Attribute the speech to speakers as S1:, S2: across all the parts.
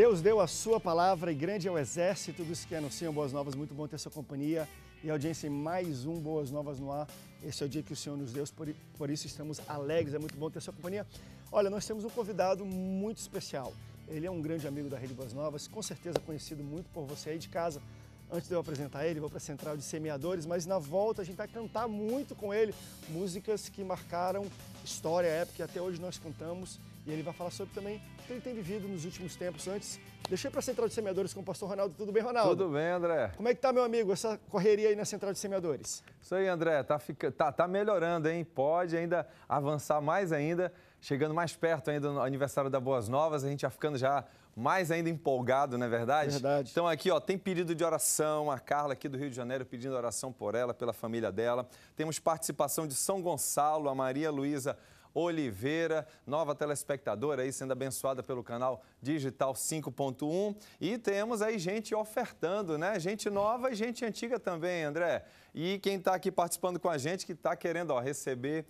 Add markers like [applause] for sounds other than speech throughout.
S1: Deus deu a sua palavra e grande é o exército dos que anunciam boas novas. Muito bom ter sua companhia e audiência em mais um Boas Novas no Ar. Esse é o dia que o Senhor nos deu, por isso estamos alegres. É muito bom ter sua companhia. Olha, nós temos um convidado muito especial. Ele é um grande amigo da Rede Boas Novas, com certeza conhecido muito por você aí de casa Antes de eu apresentar ele, vou para a Central de Semeadores, mas na volta a gente vai cantar muito com ele músicas que marcaram história, época e até hoje nós cantamos. E ele vai falar sobre também o que ele tem vivido nos últimos tempos. Antes, deixei para a Central de Semeadores com o pastor Ronaldo. Tudo bem, Ronaldo? Tudo
S2: bem, André.
S1: Como é que tá, meu amigo, essa correria
S2: aí na Central de Semeadores? Isso aí, André. Tá, fica... tá, tá melhorando, hein? Pode ainda avançar mais ainda, chegando mais perto ainda no aniversário da Boas Novas. A gente já ficando já mais ainda empolgado, não é verdade? Verdade. Então aqui, ó, tem pedido de oração, a Carla aqui do Rio de Janeiro pedindo oração por ela, pela família dela. Temos participação de São Gonçalo, a Maria Luísa Oliveira, nova telespectadora aí sendo abençoada pelo canal Digital 5.1. E temos aí gente ofertando, né? Gente nova e gente antiga também, André. E quem está aqui participando com a gente, que está querendo ó, receber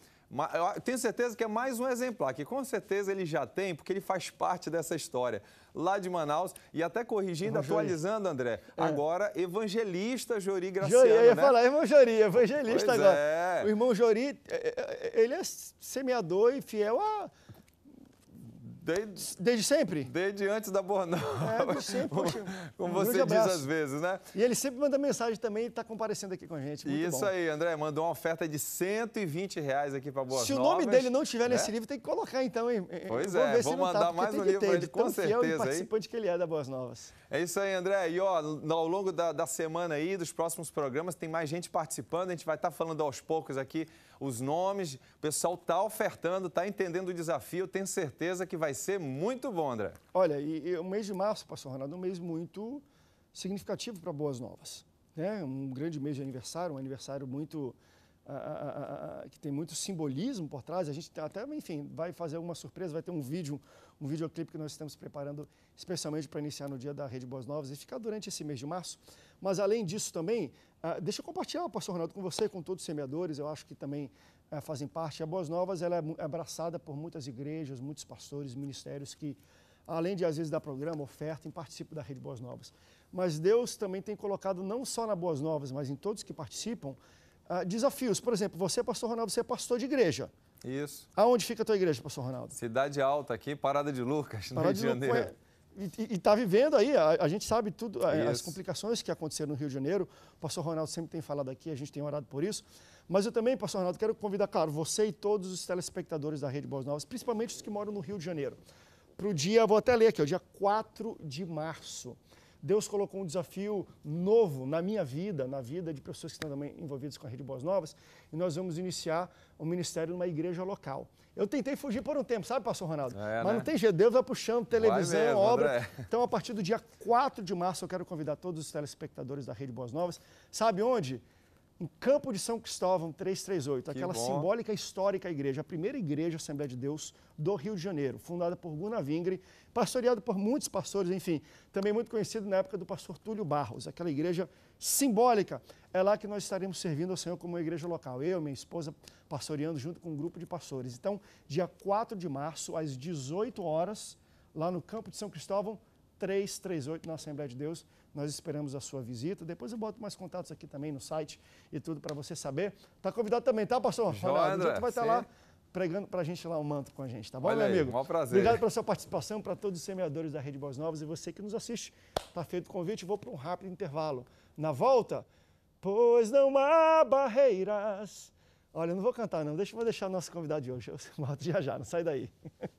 S2: eu tenho certeza que é mais um exemplar, que com certeza ele já tem, porque ele faz parte dessa história lá de Manaus. E até corrigindo, atualizando, André, é. agora evangelista Jori Graciano. Jori, eu ia né? falar irmão Jori, evangelista pois agora. É.
S1: O irmão Jori,
S2: é, é, é, ele é
S1: semeador e fiel
S2: a Desde, desde sempre? Desde antes da Bornal. É, desde [laughs] sempre, Como você diz às vezes, né?
S1: E ele sempre manda mensagem também e está comparecendo aqui com a gente. Muito Isso bom.
S2: aí, André, mandou uma oferta de 120 reais aqui para Boas Se Novas, o nome dele não estiver né? nesse
S1: livro, tem que colocar então, hein? É, é, pois é, vou tá, mandar tá, mais um livro para ele, com certeza certeza. Fiel e participante que ele é da Boas Novas.
S2: É isso aí, André. E ó, ao longo da, da semana aí, dos próximos programas, tem mais gente participando. A gente vai estar tá falando aos poucos aqui os nomes. O pessoal está ofertando, está entendendo o desafio. Tenho certeza que vai ser muito bom, André.
S1: Olha, e, e o mês de março, pastor Ronaldo, é um mês muito significativo para Boas Novas. Né? Um grande mês de aniversário, um aniversário muito a, a, a, que tem muito simbolismo por trás. A gente tá até, enfim, vai fazer alguma surpresa, vai ter um vídeo, um videoclipe que nós estamos preparando especialmente para iniciar no dia da Rede Boas Novas e ficar durante esse mês de março. Mas, além disso também, uh, deixa eu compartilhar, pastor Ronaldo, com você, com todos os semeadores, eu acho que também uh, fazem parte. A Boas Novas ela é abraçada por muitas igrejas, muitos pastores, ministérios que, além de às vezes dar programa, oferta, participam da Rede Boas Novas. Mas Deus também tem colocado, não só na Boas Novas, mas em todos que participam, uh, desafios. Por exemplo, você, pastor Ronaldo, você é pastor de igreja. Isso. Aonde fica a tua igreja, pastor Ronaldo?
S2: Cidade Alta, aqui, Parada de Lucas, no Rio de, Janeiro
S1: e está vivendo aí, a, a, gente sabe tudo, as complicações que aconteceram no Rio de Janeiro. O pastor Ronaldo sempre tem falado aqui, a gente tem orado por isso. Mas eu também, pastor Ronaldo, quero convidar, claro, você e todos os telespectadores da Rede Boas Novas, principalmente os que moram no Rio de Janeiro, para o dia, vou até ler aqui, o dia 4 de março. Deus colocou um desafio novo na minha vida, na vida de pessoas que estão também envolvidas com a Rede Boas Novas, e nós vamos iniciar um ministério numa igreja local. Eu tentei fugir por um tempo, sabe, pastor Ronaldo? É, né? Mas né? não tem jeito, Deus vai puxando televisão, vai mesmo, obra. André. Então, a partir do dia 4 de março, eu quero convidar todos os telespectadores da Rede Boas Novas. Sabe onde? em Campo de São Cristóvão, 338, aquela simbólica histórica igreja, a primeira igreja Assembleia de Deus do Rio de Janeiro, fundada por Gunnar Vingre, pastoreada por muitos pastores, enfim, também muito conhecido na época do pastor Túlio Barros, aquela igreja simbólica. É lá que nós estaremos servindo ao Senhor como uma igreja local. Eu, minha esposa, pastoreando junto com um grupo de pastores. Então, dia 4 de março, às 18 horas, lá no Campo de São Cristóvão, 338 na Assembleia de Deus. Nós esperamos a sua visita. Depois eu boto mais contatos aqui também no site e tudo para você saber. Está convidado também, tá, pastor? Joia, tá André, vai estar tá lá pregando para a gente lá o um manto com a gente, tá bom, Olha meu aí, amigo? Um prazer. Obrigado pela sua participação, para todos os semeadores da Rede Boas Novas e você que nos assiste. Está feito o convite, vou para um rápido intervalo. Na volta, pois não há barreiras. Olha, eu não vou cantar não, deixa eu deixar o nosso convidado de hoje. [laughs] Eu volto já já, não sai daí. [laughs]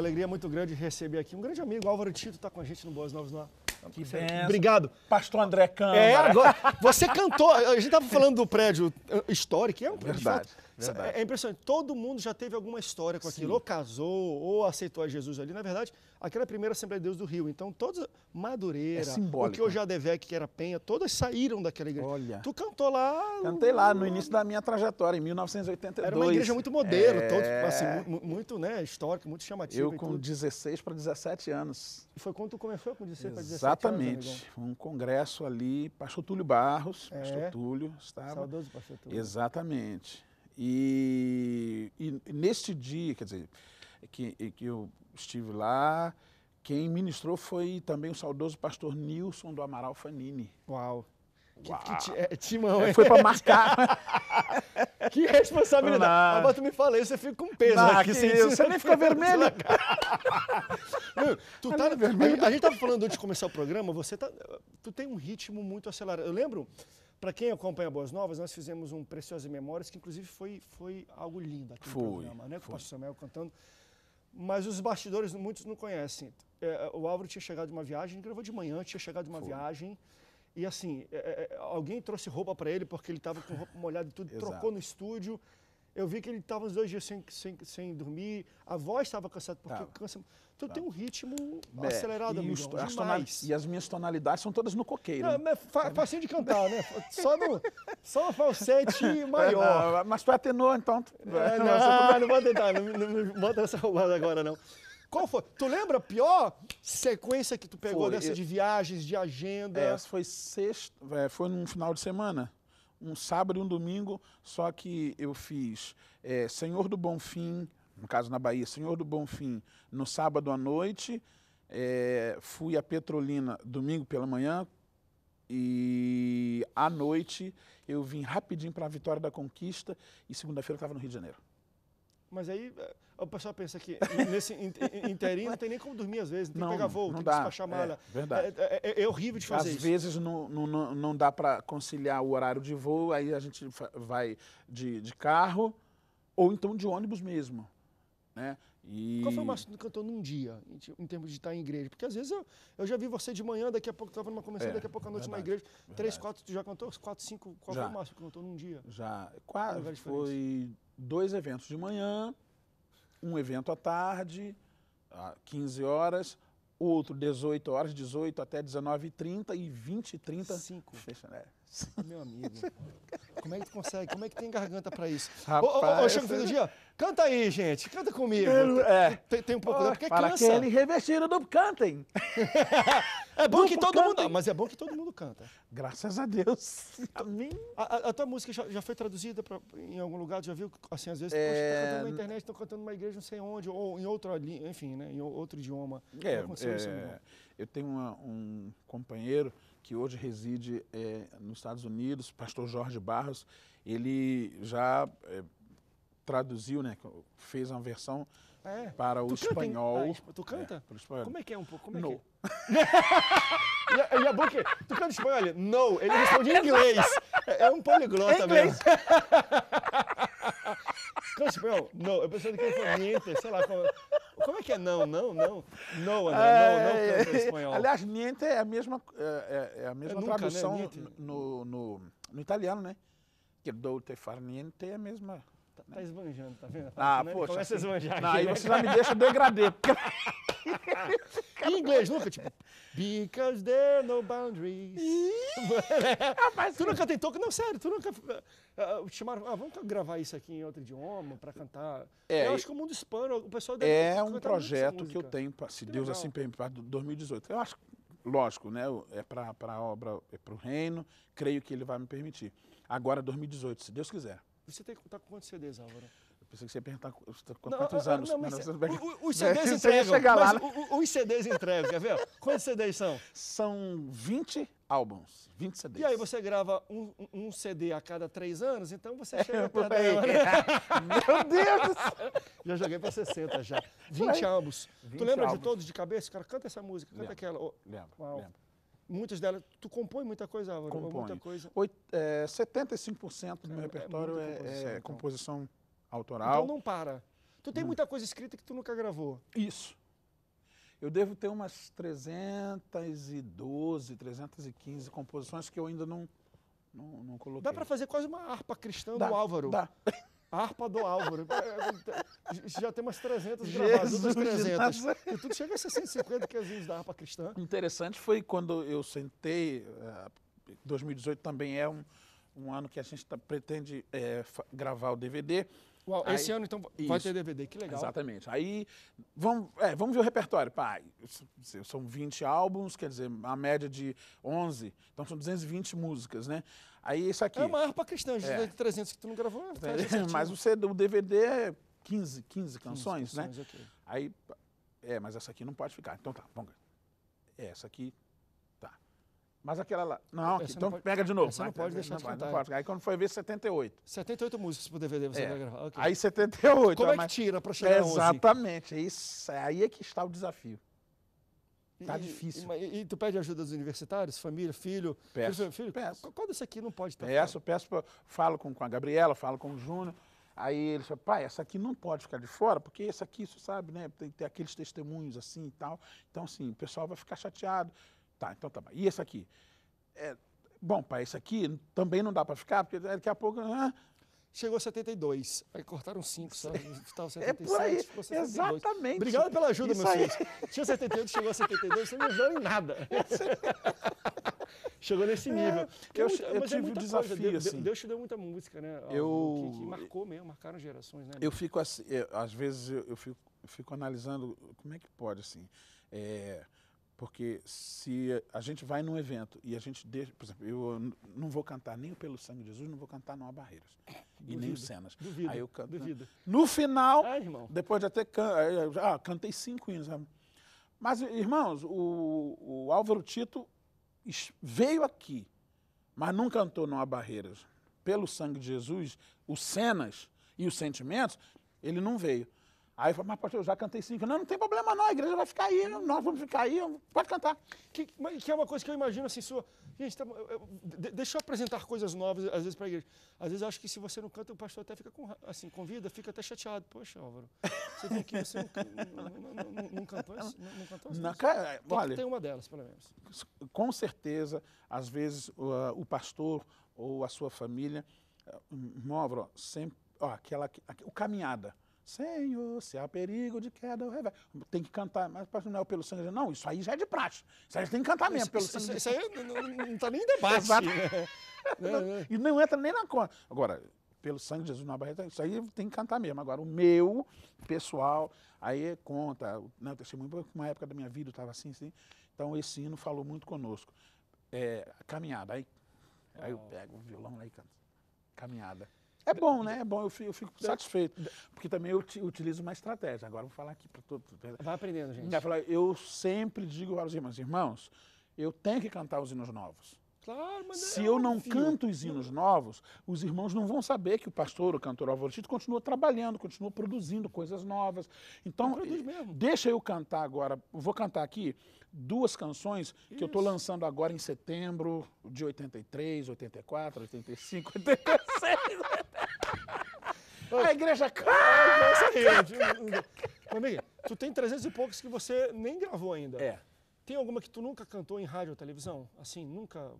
S1: alegria muito grande receber aqui um grande amigo, Álvaro Tito, está com a gente no Boas Novas lá. Que tá Obrigado. Pastor André Câmara. É, agora. Você cantou. A gente estava falando do prédio histórico, é um prédio. Verdade. Fato. É verdade. É impressionante. Todo mundo já teve alguma história com aquilo. Ou casou, ou aceitou a Jesus ali. Na verdade, aquela primeira Assembleia de Deus do Rio. Então, todas, é Madureira, é o que hoje é que era Penha, todas saíram daquela igreja.
S3: Olha. Tu cantou lá... Cantei lá, no início da minha trajetória, em 1982. Era uma igreja muito modelo, é... todo, assim,
S1: muito né, histórica, muito chamativa. Eu com tudo. 16 para 17 anos. E foi quando tu começou com 16 para 17 Exatamente. anos? Exatamente.
S3: Um congresso ali, pastor Túlio Barros, é. pastor Túlio estava... Saudoso pastor Túlio. Exatamente. E, e neste dia, quer dizer, que, que eu estive lá, quem ministrou foi também o saudoso pastor Nilson do Amaral Fanini. Uau! Que, Uau. que é, é, timão, é, Foi para marcar. [laughs] que responsabilidade. Agora
S1: tu me falei, você fica com peso não, aqui. Sem isso, você nem fica [laughs] vermelho. cara [laughs] tu tá, vermelho. A, a, gente tava falando antes de começar o programa, você tá, tu tem um ritmo muito acelerado. Eu lembro para quem acompanha Boas Novas, nós fizemos um Preciosas Memórias, que inclusive foi, foi algo lindo aqui foi, no programa, né? Com o pastor Samuel cantando. Mas os bastidores, muitos não conhecem. É, é o Álvaro tinha chegado de uma viagem, gravou de manhã, tinha chegado de uma foi. viagem. E assim, é, é, é alguém trouxe roupa para ele porque ele estava com roupa molhada e tudo, trocou no estúdio. Eu vi que ele estava uns dois dias sem, sem, sem dormir, a voz estava cansada, porque cansa. Então tá. tem um ritmo é, acelerado, e, amigo, as
S3: e as minhas tonalidades são todas no coqueiro. Não,
S1: facinho de cantar, né? Só no, só no falsete [laughs] é, maior.
S3: Não, mas tu é tenor, então. É, não, não, não vou tentar, não, não bota essa roubada agora, não. Qual foi? Tu lembra a pior sequência que tu pegou foi, dessa eu, de viagens, de agenda? É, essa foi sexto é, foi num final de semana um sábado e um domingo, só que eu fiz é, Senhor do Bom Fim, no caso na Bahia, Senhor do Bom Fim, no sábado à noite, é, fui a Petrolina domingo pela manhã e à noite eu vim rapidinho para a Vitória da Conquista e segunda-feira eu estava no Rio de Janeiro.
S1: Mas aí eh, o pessoal pensa que nesse interino não
S3: tem nem como dormir às vezes, tem não, que pegar voo, tem dá. que despachar
S1: é, mala. É, verdade. É, é, é, horrível de fazer às isso. vezes
S3: não, não, não dá para conciliar o horário de voo, aí a gente vai de, de carro ou então de ônibus mesmo. Né? E... Qual foi o máximo que cantou num dia, em, termos de estar em igreja? Porque às vezes eu,
S1: eu já vi você de manhã, daqui a pouco estava numa convenção, é, daqui a pouco à noite verdade, numa igreja. Verdade. Três, quatro, tu já cantou? Quatro, cinco, qual já. foi o máximo que cantou num dia?
S3: Já, é quase, foi dois eventos de manhã, um evento à tarde, 15 horas, outro 18 horas, 18 até 19h30 e 20h30. Cinco. Fecha, né? [laughs] Meu amigo. Como é que tu consegue? Como é que tem garganta pra isso? Rapaz, ô, ô, ô Chico essa... Dia, canta aí, gente. Canta comigo. É. Tem, tem um pouco... Oh, porque para cansa. ele revestido do cantem. [laughs] é bom que todo mundo... mas é bom que todo mundo canta. Graças a Deus. A, mim...
S1: a, a tua música já, já foi traduzida pra, em algum lugar? Já viu? Assim, às vezes, é... cantando na é, internet, estão cantando numa igreja não sei onde, ou em outra... Enfim, né? Em outro idioma.
S3: É, é, é... eu tenho uma, um companheiro que hoje reside é, nos Estados Unidos, pastor Jorge Barros, ele já é, traduziu, né, fez uma versão
S1: é. para o tu ah, espanhol. É é, canta, ah, tu canta? É, Como é que é um pouco? Como é no. É?
S3: [laughs] e, a, e a boca, tu canta espanhol? Não. Ele responde em [laughs] inglês.
S1: É um poliglota é mesmo. [laughs] canta espanhol? Não, Eu pensando que
S3: ele falou, sei lá. Como... Como é que é não, não, não? No, André, é, não, não, é é, é, espanhol. Aliás, niente é a mesma, é, é a mesma nunca, né? tradução né? no, no, no, italiano, né? Que do far niente é a mesma Tá, tá esbanjando,
S1: tá vendo? Ah, né? poxa. Começa a esbanjar. Não, aí né? você já me deixa degradê.
S3: [laughs] em inglês, nunca, tipo,
S1: because there are no boundaries. [laughs] Rapaz, tu nunca tentou, não, sério, tu nunca, uh, ah, te ah, chamaram, ah, vamos gravar isso aqui em outro idioma para cantar. É, eu acho que o mundo hispano, o pessoal deve É um projeto que eu tenho,
S3: pra, se que Deus legal. assim permitir, para 2018. Eu acho, lógico, né, é para a obra, é para o reino, creio que ele vai me permitir. Agora, 2018, é se Deus quiser. Você tem, tá com quantos CDs, Álvaro? Eu pensei que você ia perguntar com tá quantos não, ah, anos. Não, mas, não, mas, o, os [laughs] CDs entregam. Chegar lá, né? o, os CDs entregam, quer ver? Quantos CDs são? São 20 álbuns, 20 CDs. E
S1: aí você grava um, um CD a cada três anos, então você é, chega né? é, Meu Deus do céu! [laughs] Já joguei para 60 já. 20 álbuns. 20 tu lembra álbuns. de todos de cabeça? cara canta essa música, canta lembra, aquela.
S3: Oh, lembra, lembra. Muitas delas, tu compõe muita coisa, Álvaro? É compõe. Muita coisa. Oito, é, 75% do meu é, é repertório é, composição, é, composição autoral. Então não para. Tu tem hum. muita coisa escrita que tu nunca gravou. Isso. Eu devo ter umas 312, 315 composições que eu ainda não, não, não coloquei. Dá para fazer
S1: quase uma harpa cristã dá, do Álvaro. Dá.
S3: [laughs] harpa do Álvaro. É,
S1: é, é, já tem umas 300 gravadas, Jesus umas 300. E tudo chega a 650 quezinhos da harpa cristã.
S3: Interessante foi quando eu sentei, 2018 eh, também é um, um ano que a gente tá, pretende é, gravar o DVD, Uau, aí, esse ano, então, vai ter DVD, que legal. Exatamente. Aí, vamos, é, vamos ver o repertório. Pai, são 20 álbuns, quer dizer, a média de 11, então são 220 músicas, né? Aí, isso aqui... É uma harpa cristã, é. de
S1: 300 que tu não gravou. Tá é, [laughs] mas o,
S3: CD, o DVD é 15, 15, 15 canções, canções, né? Okay. Aí, é, mas essa aqui não pode ficar. Então tá, vamos ver. É, essa aqui mas aquela lá. Não, aqui, então pode, pega de novo. Você não pode deixar de cantar. Não Aí quando foi ver, 78. 78 músicas pro DVD você é. vai gravar. Okay. Aí 78. Como é que tira para chegar Exatamente. É isso, é aí é que está o desafio. Tá e, difícil. E, e, tu pede ajuda dos universitários? Família, filho? Peço. Filho, peço. Qual desse aqui não pode estar? Peço, peço. Pra, falo com, com a Gabriela, falo com o Júnior. Aí ele falou, pai, essa aqui não pode ficar de fora, porque essa aqui, você sabe, né? Tem, tem aqueles testemunhos assim e tal. Então, assim, o pessoal vai ficar chateado. Tá, então tá bom. E esse aqui? É, bom, pai, esse aqui também não dá para ficar, porque daqui a pouco... Ah, chegou 72. Aí cortaram 5, só estava 77, é por aí, ficou 72. Exatamente. Obrigado pela ajuda, Isso meus filhos.
S1: Tinha 78, chegou a 72, você não ajudou em nada. [laughs]
S3: chegou nesse nível. É, eu, eu é tive é um desafio, coisa. assim. Deus
S1: te deu muita música, né? Eu, que, que marcou mesmo, marcaram gerações, né? Eu
S3: fico assim, eu, às vezes eu, fico, eu fico analisando como é que pode, assim. É, porque se a gente vai num evento e a gente deixa, por exemplo, eu não vou cantar nem pelo sangue de Jesus, não vou cantar não há barreiras. Duvido, e nem os cenas. Duvido, Aí eu canto. Né? Duvido. No final, ah, depois de até can, ah, cantei cinco hinos. Né? Mas, irmãos, o, o Álvaro Tito veio aqui, mas não cantou não há barreiras. Pelo sangue de Jesus, os cenas e os sentimentos, ele não veio. Aí eu falei, mas pastor, eu já cantei cinco. Não, não tem problema não, a igreja vai ficar aí, nós vamos ficar aí, pode cantar.
S1: Que, que é uma coisa que eu imagino assim, sua. Gente, tá, eu, de, deixa eu apresentar coisas novas, às vezes, para a igreja. Às vezes eu acho que se você não canta, o pastor até fica com, assim, convida, fica até chateado. Poxa, Álvaro, você tem aqui, você não, não, não, não cantou Não, não cantou isso? Cara, olha, tem uma delas,
S3: pelo menos. Com certeza, às vezes, o pastor ou a sua família, eh, Álvaro, sempre, ó, aquela, o caminhada Senhor, se há perigo de queda, eu rever. Tem que cantar, mas não é pelo sangue. De... Não, isso aí já é de prática. Isso aí tem que cantar mesmo. Isso, pelo isso, sangue isso,
S1: aí não está nem em debate. [laughs]
S3: [laughs] não, e não entra nem na conta. Agora, pelo sangue de Jesus na barreta, isso aí tem que cantar mesmo. Agora, o meu pessoal, aí conta, né, o testemunho, uma época da minha vida eu estava assim, assim. Então, esse hino falou muito conosco. É, caminhada, aí, aí eu pego o violão lá e canto. Caminhada. É bom, né? É bom, eu fico, eu fico satisfeito. Porque também eu utilizo uma estratégia. Agora vou falar aqui para todo mundo. Vai aprendendo, gente. Quer falar, eu sempre digo para os irmãos, irmãos, eu tenho que cantar os hinos novos.
S1: Claro, mas Se é eu não filho. canto os
S3: hinos novos, os irmãos não vão saber que o pastor, o cantor Álvaro Tito, continua trabalhando, continua produzindo coisas novas. Então, deixa eu cantar agora. Vou cantar aqui duas canções Isso. que eu estou lançando agora em setembro de 83, 84, 85, 86. A igreja canta.
S1: Amiga, tu tem 300 e poucos que você nem gravou ainda. É. Tem alguma que tu nunca cantou em rádio ou televisão? Assim, nunca.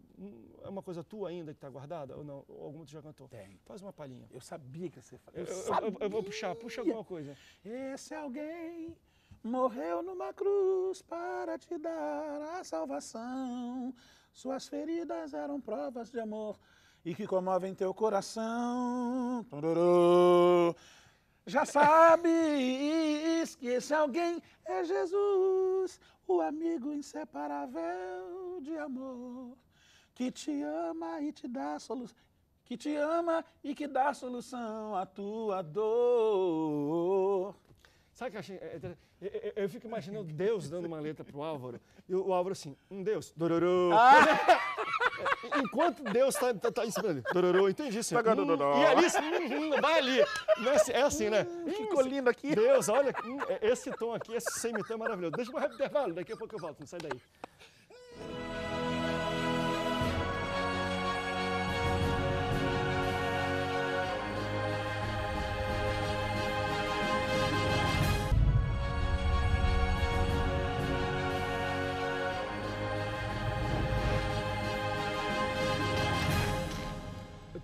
S1: É uma coisa tua ainda que tá guardada? Ou não? Ou alguma tu já cantou? Tem. Faz uma palhinha. Eu sabia que você fazia. Eu, eu, eu, eu, vou puxar, puxa alguma coisa.
S3: Esse alguém morreu numa cruz para te dar a salvação. Suas feridas eram provas de amor e que comovem teu coração. Tururu. Já [laughs] sabes que esse alguém é Jesus, o amigo inseparável de amor, que te ama e te dá solução, que te ama e que dá solução à tua dor.
S1: Sabe que eu achei? Eu, é, é, é, eu, eu fico imaginando Deus dando uma letra pro Álvaro, e o Álvaro assim, um Deus, Dururu. Ah! [laughs] Enquanto Deus está tá, tá, tá ensinando. entendi, senhor. Hum, e ali, hum, hum, vai ali. É assim, é assim, né? Hum, ficou lindo aqui. Deus, olha, hum, é, esse tom aqui, esse semitão é maravilhoso. Deixa eu barrar intervalo, daqui a pouco eu volto, não sai daí.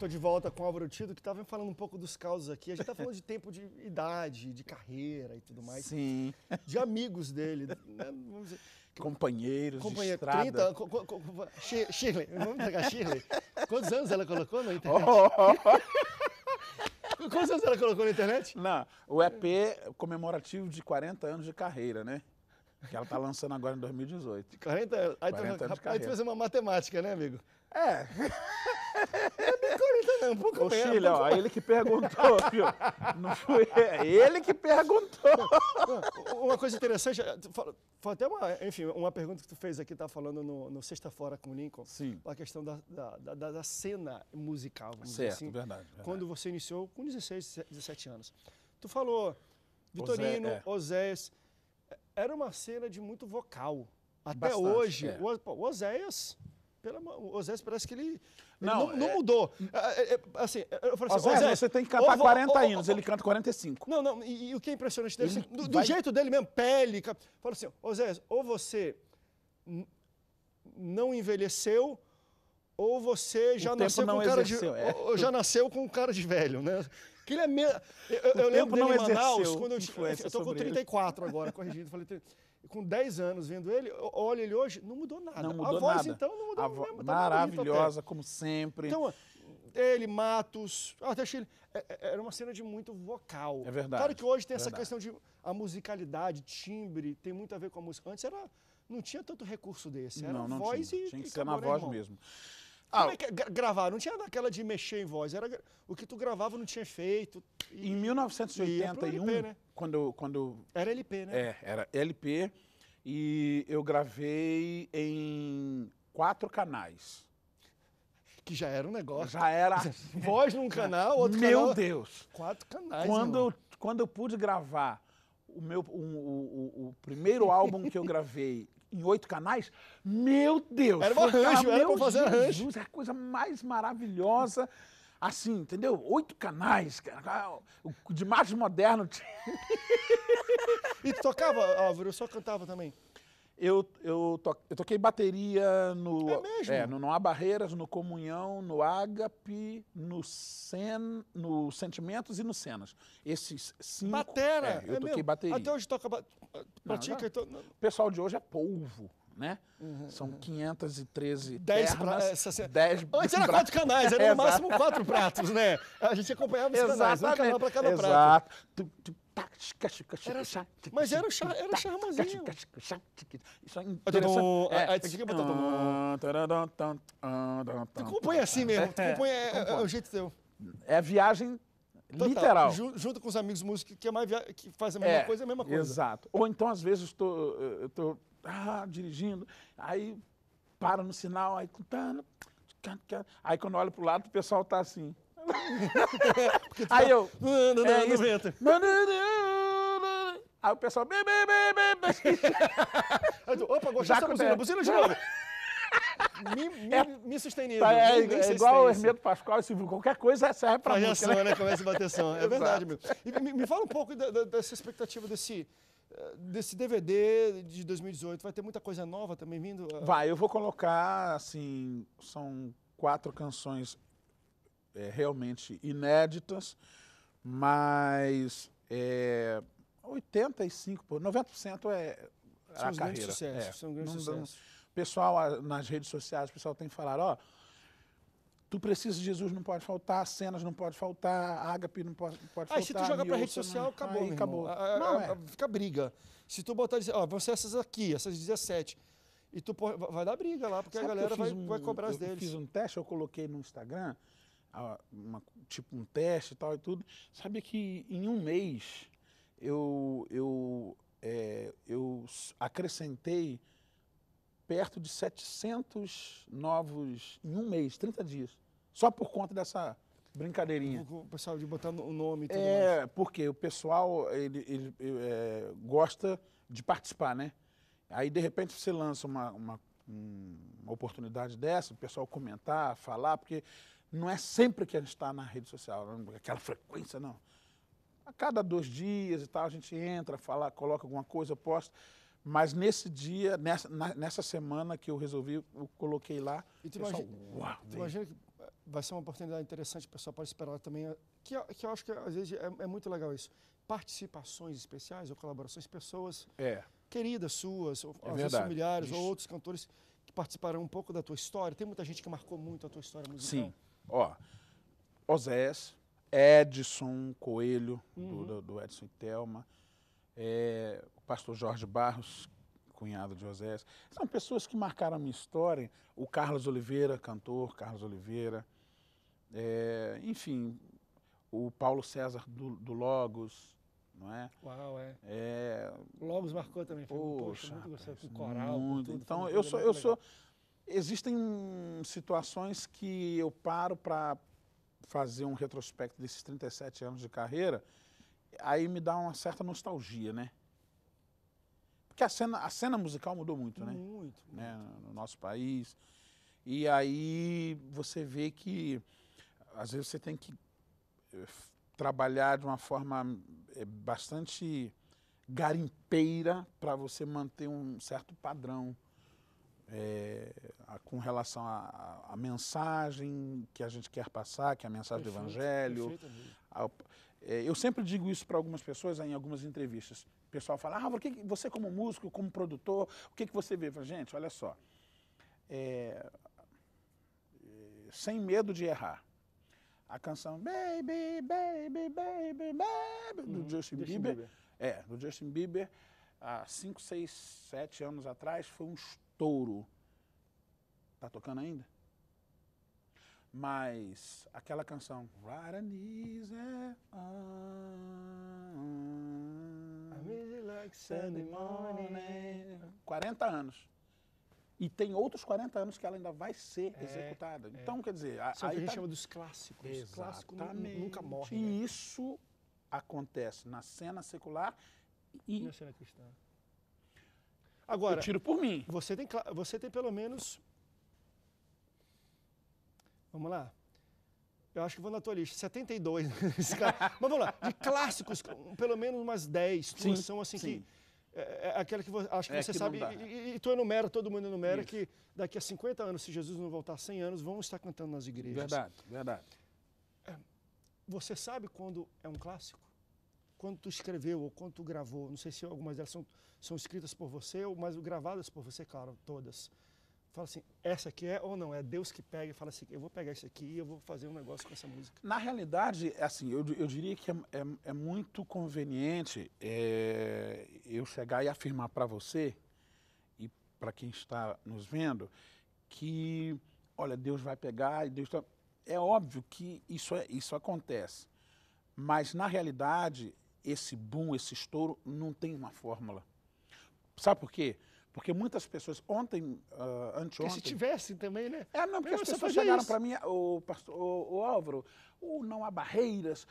S1: de volta com o Álvaro Tido, que estava falando um pouco dos causos aqui. A gente está falando de tempo de idade, de carreira e tudo mais. Sim. De amigos dele. Né? Dizer, Companheiros, Companheiro, de estrada. Shirley, vamos pegar Shirley. Quantos anos ela colocou na internet?
S3: Oh, oh, oh. Quantos anos ela colocou na internet? Não, o EP comemorativo de 40 anos de carreira, né? Que ela está lançando agora em 2018. 40, aí 40 tu, anos rapaz, de carreira. Aí tu fez uma
S1: matemática, né, amigo? É. é Não, né? um pouco Ô, Chile, ó, ele que perguntou, filho. [laughs] Não foi ele que perguntou. Uma coisa interessante, foi até uma, enfim, uma pergunta que tu fez aqui, tá falando no, no sexta Fora com o Lincoln. Sim. A questão da, da, da, da cena musical, vamos certo, dizer assim. Verdade, verdade. Quando você iniciou com 16, 17 anos. Tu falou Vitorino, é. Oséias. É, era uma cena de muito vocal. Até Bastante, hoje, é. o Oséias pelo amor, o Zé parece que ele, ele não, não, não é... mudou. É, é, é assim, eu falei assim, Osés, Zé, você tem que cantar 40 vou, anos, ele
S3: canta 45. Não, não, e, e o que é
S1: impressionante dele, assim, do, vai... jeito dele mesmo, pele, cap... fala assim, ô Zé, ou você não envelheceu, ou você já nasceu com cara exerceu, de, é. ou, já nasceu com cara de velho, né? Que ele é me... Eu, eu lembro dele em Manaus, quando eu, eu tô com 34 ele. agora, corrigindo, falei 34 com 10 anos vendo ele, olha ele hoje, não mudou
S3: nada. Não mudou a voz, nada. então, não mudou a vo... Tá maravilhosa, como sempre. Então,
S1: ele, Matos, até ele é, é, era uma cena de muito vocal.
S3: É verdade. Claro que hoje tem é essa verdade. questão
S1: de a musicalidade, timbre, tem muito a ver com a música. Antes era, não tinha tanto recurso desse, era não, não voz tinha. e Tinha que ser na né, voz irmão. mesmo. Ah, Como é que é? gravar? Não tinha aquela de mexer em voz. Era o que tu gravava não tinha efeito. E, em 1981, é LP, né?
S3: quando, quando... Era LP, né? É, era LP. E eu gravei em quatro canais. Que já era um negócio. Já era. [laughs] Voz num canal, outro meu canal. Meu Deus.
S1: Quatro canais. Quando,
S3: irmão. quando eu pude gravar o meu um, o, o, o primeiro álbum que eu gravei em oito canais. Meu Deus! Era um ah, arranjo, era pra fazer Jesus, arranjo. É a coisa mais maravilhosa. Assim, entendeu? Oito canais, cara. Ah, de mais moderno. [laughs] e tocava, Álvaro? Eu só cantava também. Eu, eu, to, eu toquei bateria no. É mesmo? É, no Não Há Barreiras, no Comunhão, no Ágape, no, Sen, no Sentimentos e no Cenas. Esses cinco. Batera! É, eu é toquei mesmo? bateria. Até hoje toca. Pratica, ah, é? O pessoal de hoje é polvo. Né? Uhum, São uhum. 513 10 pratos. dez... Antes era é, quatro canais, era é no [laughs] máximo quatro pratos, né? A gente acompanhava os canais, um canal para cada Exato. prato
S1: mas era, char, charmazinho. Isso é tipo, interessante. É, é, é, aí tu tipo, que
S3: botar... Ah, tu compõe assim mesmo, tu compõe, é, é, é o jeito teu. É viagem Total. Literal. junto com os amigos músicos que, é mais que fazem a mesma é, coisa, é a mesma coisa. Exato. Ou então, às vezes, estou eu tô, ah, dirigindo, aí para no sinal, aí cantando. Aí quando olho para o lado, o pessoal tá assim aí tá eu. É isso. Aí o pessoal. Bê, bê, bê, bê. Opa, gostei dessa buzina, buzina de novo. Me, me, é, me sustenido. É, me, é igual o Hermeto Pascoal e qualquer coisa serve para música. Reação, né? né? Começa a bater som. É verdade, meu. E me, me, fala um pouco da, da, dessa
S1: expectativa desse, eh, desse DVD de 2018. Vai ter muita coisa nova também vindo? Vai,
S3: eu vou colocar, assim, são quatro canções é, realmente inéditas, mas é, 85%, 90% é são a carreira. Grandes sucessos, é, são grandes sucessos. pessoal nas redes sociais, o pessoal tem que falar, ó, tu precisa de Jesus, não pode faltar, cenas não pode faltar, ágape não pode, pode ah, faltar. Aí se tu jogar a rede social, não... acabou, aí, acabou. A, não, é.
S1: fica briga. Se tu botar, ó, vão ser essas aqui, essas 17. E tu
S3: vai dar briga lá, porque Sabe a galera vai, um, vai cobrar as deles. Eu fiz um teste, eu coloquei no Instagram, uma, tipo um teste e tal e tudo. Sabe que em um mês eu, eu, é, eu acrescentei perto de 700 novos em um mês, 30 dias, só por conta dessa brincadeirinha. O pessoal de botar o nome e tudo é, mais. porque o pessoal ele, ele, ele é, gosta de participar, né? Aí, de repente, você lança uma, uma uma oportunidade dessa, o pessoal comentar, falar, porque não é sempre que a gente está na rede social, é aquela frequência, não. A cada dois dias e tal, a gente entra, fala, coloca alguma coisa, posta. Mas nesse dia, nessa, na, nessa semana que eu resolvi, eu coloquei lá. E tu imagina, uau, tu imagina que eh, vai ser uma oportunidade interessante,
S1: o pessoal pode esperar também, eh, que, que eu acho que às vezes é, é muito legal isso. Participações especiais ou colaborações, pessoas é. queridas suas, ou, é às vezes familiares, ou outros cantores que participaram um pouco da tua história. Tem muita gente que marcou muito a tua história musical. Sim.
S3: Ó, Osés, Edson Coelho, uhum. do, do, Edson e Thelma, é, o pastor Jorge Barros, cunhado de Osés. São pessoas que marcaram a minha história. O Carlos Oliveira, cantor, Carlos Oliveira. É, enfim, o Paulo César do, do Logos, não é? Uau, é. é...
S1: Logos marcou também, Puxa, Poxa, muito gostoso, coral, muito. Tudo, então, eu sou, eu sou
S3: Existem situações que eu paro para fazer um retrospecto desses 37 anos de carreira, aí me dá uma certa nostalgia, né? Porque a cena, a cena musical mudou muito, né? Muito, muito. Né? No nosso país. E aí você vê que às vezes você tem que eh, trabalhar de uma forma eh, bastante garimpeira para você manter um certo padrão é, a, com relação à mensagem que a gente quer passar, que é a mensagem perfeito, do Evangelho. Perfeito, a, é, eu sempre digo isso para algumas pessoas em algumas entrevistas. O pessoal fala, ah, que, você como músico, como produtor, o que, que você vê? Gente, olha só, é, é, sem medo de errar. A canção Baby, Baby, Baby, Baby, do uhum, Justin, Bieber, Bieber, É, do Justin Bieber, há 5, 6, 7 anos atrás, foi um Touro. Tá tocando ainda? Mas aquela canção. Ah, ah, like 40 anos. E tem outros 40 anos que ela ainda vai ser é, executada. É. Então, é. quer dizer... A, é aí a gente tá... chama dos
S1: clássicos. Exatamente. nunca morre. Né? E né?
S3: isso acontece na cena secular e... Na cena cristã. Agora, eu tiro por mim. Você tem, você tem
S1: pelo menos. Vamos lá. Eu acho que vou na tua lista. 72. [laughs] Mas vamos lá. De clássicos, pelo menos umas 10. Sim, são assim sim. que. É, é, é aquela que você, acho que é você que sabe. E, e, tu enumera, todo mundo enumera, Isso. que daqui a 50 anos, se Jesus não voltar 100 anos, vão estar cantando nas igrejas. Verdade, verdade. É, você sabe quando é um clássico? quando tu escreveu ou quando tu gravou, não sei se algumas delas são, são escritas por você, ou mas gravadas por você, claro, todas. Fala assim, essa aqui é ou não, é Deus que pega e fala assim, eu vou pegar isso aqui e eu vou fazer um negócio com essa
S3: música. Na realidade, é assim, eu, eu diria que é, é, é muito conveniente é, eu chegar e afirmar para você e para quem está nos vendo que, olha, Deus vai pegar e Deus... Tá... É óbvio que isso, é, isso acontece, mas na realidade esse boom, esse estouro, não tem uma fórmula. Sabe por quê? Porque muitas pessoas, ontem, uh, anteontem... se tivessem também, né? É, não, porque as pessoas chegaram para mim, o, ah, pastor, o, o Álvaro, o não há barreiras,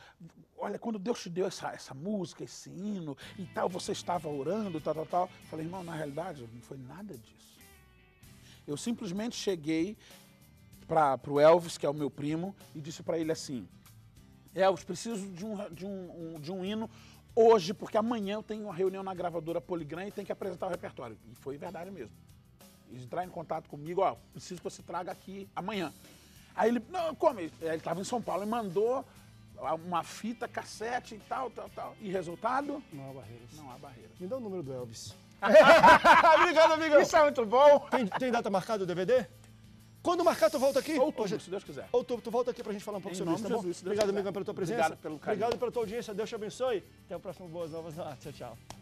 S3: olha, quando Deus te deu essa, essa música, esse hino e tal, você estava orando, tal, tal, tal. Falei, irmão, na realidade, não foi nada disso. Eu simplesmente cheguei para o Elvis, que é o meu primo, e disse para ele assim, é, eu preciso de um, de um, um, de um hino hoje, porque amanhã eu tenho uma reunião na gravadora Poligram e tenho que apresentar o repertório. E foi verdade mesmo. Entrar em contato comigo, ó, preciso que você traga aqui amanhã. Aí ele, não, como? Ele estava em São Paulo e mandou uma fita, cassete e tal, tal, tal. E resultado? Não há barreiras. Não há barreiras. Me dá o número do Elvis. [laughs] [laughs]
S1: Obrigado, amigo. Isso é muito bom. Tem, tem data marcada o DVD? Quando marcar, tu volta aqui? Outubro, Hoje, se Deus quiser. Outubro, tu volta aqui pra gente falar um pouco sobre isso, tá bom? Jesus, Obrigado, amigo, pela tua presença. Obrigado pelo carinho. Obrigado pela tua audiência. Deus te abençoe. Até o próximo Boas Novas. Tchau, tchau.